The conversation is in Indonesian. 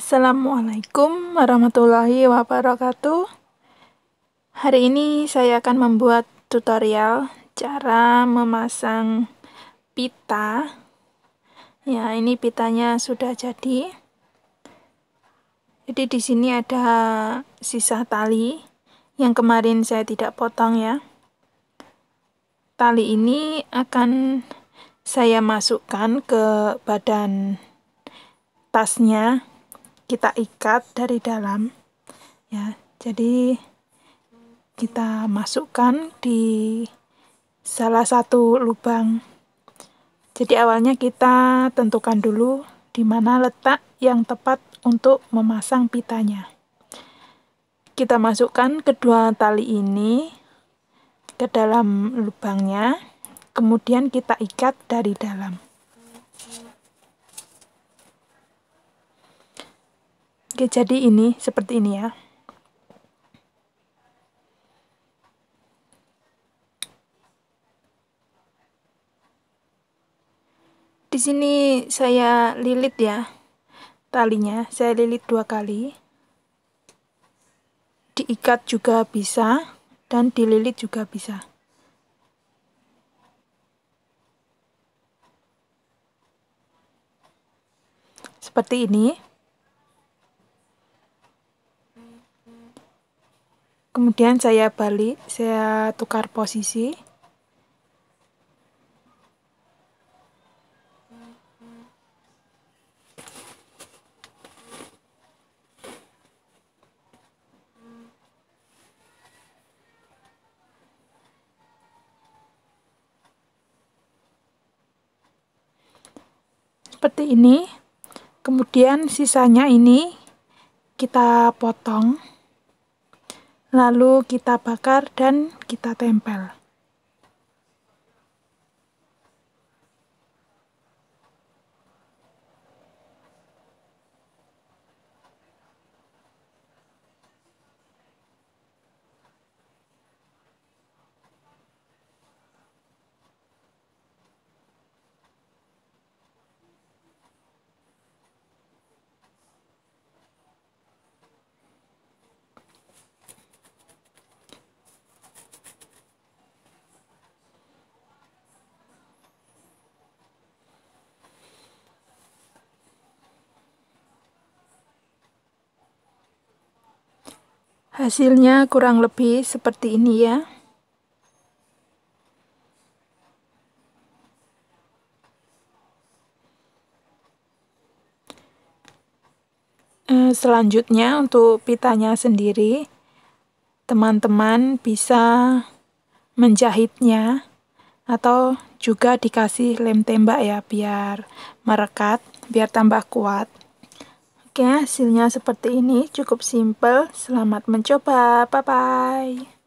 Assalamualaikum warahmatullahi wabarakatuh. Hari ini saya akan membuat tutorial cara memasang pita. Ya, ini pitanya sudah jadi. Jadi di sini ada sisa tali yang kemarin saya tidak potong ya. Tali ini akan saya masukkan ke badan tasnya kita ikat dari dalam ya jadi kita masukkan di salah satu lubang jadi awalnya kita tentukan dulu di mana letak yang tepat untuk memasang pitanya kita masukkan kedua tali ini ke dalam lubangnya kemudian kita ikat dari dalam Oke, jadi ini seperti ini ya. Di sini saya lilit ya talinya, saya lilit dua kali. Diikat juga bisa dan dililit juga bisa. Seperti ini. kemudian saya balik saya tukar posisi seperti ini kemudian sisanya ini kita potong lalu kita bakar dan kita tempel hasilnya kurang lebih seperti ini ya eh, selanjutnya untuk pitanya sendiri teman-teman bisa menjahitnya atau juga dikasih lem tembak ya biar merekat biar tambah kuat Oke, hasilnya seperti ini. Cukup simple. Selamat mencoba. Bye-bye.